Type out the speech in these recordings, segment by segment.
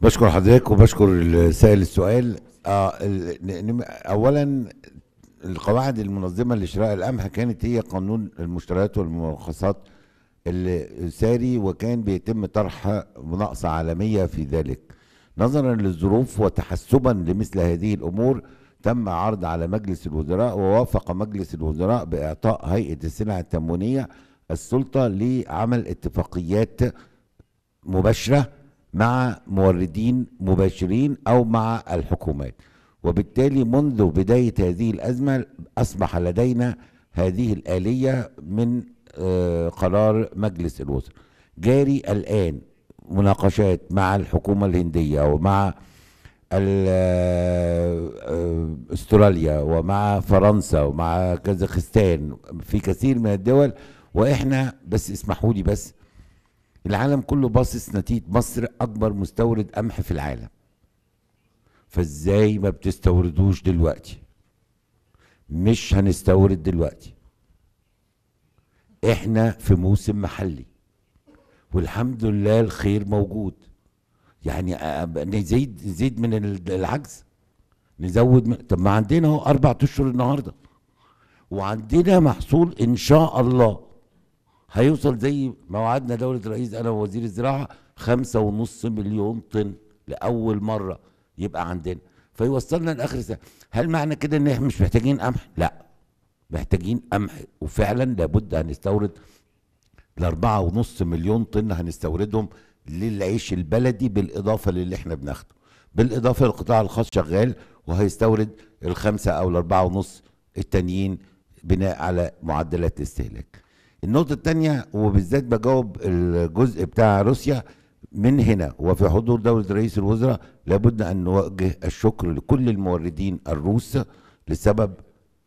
بشكر حضرتك وبشكر السائل السؤال آه، اولا القواعد المنظمه لشراء القمح كانت هي قانون المشتريات والمرخصات اللي ساري وكان بيتم طرح مناقصه عالميه في ذلك نظرا للظروف وتحسبا لمثل هذه الامور تم عرض على مجلس الوزراء ووافق مجلس الوزراء باعطاء هيئه السلع التموينيه السلطه لعمل اتفاقيات مباشره مع موردين مباشرين أو مع الحكومات وبالتالي منذ بداية هذه الأزمة أصبح لدينا هذه الآلية من آه، قرار مجلس الوزراء جاري الآن مناقشات مع الحكومة الهندية ومع آه، استراليا ومع فرنسا ومع كازاخستان في كثير من الدول واحنا بس اسمحوا لي بس العالم كله باصص نتيجه مصر اكبر مستورد قمح في العالم فازاي ما بتستوردوش دلوقتي مش هنستورد دلوقتي احنا في موسم محلي والحمد لله الخير موجود يعني آه، آه، نزيد نزيد من العجز نزود من طب ما عندنا اهو اربع اشهر النهارده وعندنا محصول ان شاء الله هيوصل زي ما وعدنا دولة الرئيس أنا ووزير الزراعة خمسة ونص مليون طن لأول مرة يبقى عندنا فيوصلنا لآخر سنة هل معنى كده إن إحنا مش محتاجين قمح؟ لا محتاجين قمح وفعلا لابد هنستورد الأربعة ونص مليون طن هنستوردهم للعيش البلدي بالإضافة للي إحنا بناخده بالإضافة للقطاع الخاص شغال وهيستورد الخمسة أو الأربعة ونص التانيين بناء على معدلات استهلاك النقطة الثانية وبالذات بجاوب الجزء بتاع روسيا من هنا وفي حضور دولة رئيس الوزراء لابد أن نوجه الشكر لكل الموردين الروس لسبب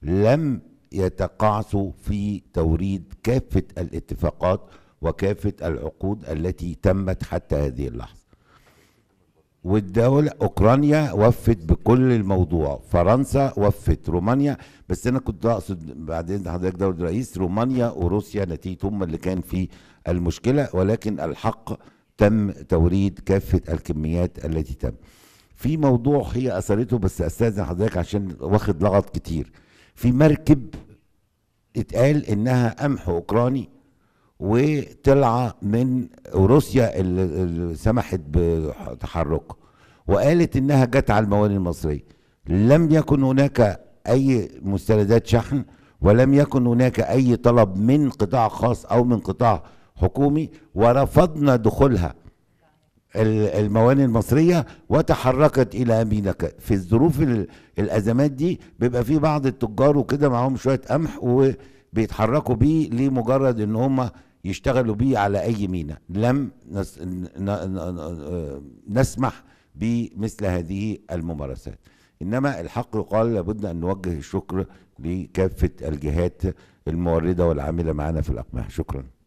لم يتقاعسوا في توريد كافة الاتفاقات وكافة العقود التي تمت حتى هذه اللحظة والدولة أوكرانيا وفت بكل الموضوع فرنسا وفت رومانيا بس أنا كنت أقصد بعدين حضرتك دولة الرئيس رومانيا وروسيا نتيجة هم اللي كان في المشكلة ولكن الحق تم توريد كافة الكميات التي تم في موضوع هي أثرته بس أستاذن حضرتك عشان واخد لغط كتير في مركب اتقال إنها قمح أوكراني وطلع من روسيا اللي سمحت بتحركه وقالت انها جت على الموانئ المصريه لم يكن هناك اي مستندات شحن ولم يكن هناك اي طلب من قطاع خاص او من قطاع حكومي ورفضنا دخولها الموانئ المصريه وتحركت الى امينك في الظروف الازمات دي بيبقى في بعض التجار وكده معاهم شويه قمح وبيتحركوا بيه لمجرد ان هم يشتغلوا بيه على أي مينا لم نس... نسمح بمثل هذه الممارسات إنما الحق يقال لابد أن نوجه الشكر لكافة الجهات الموردة والعاملة معنا في الأقمحة شكراً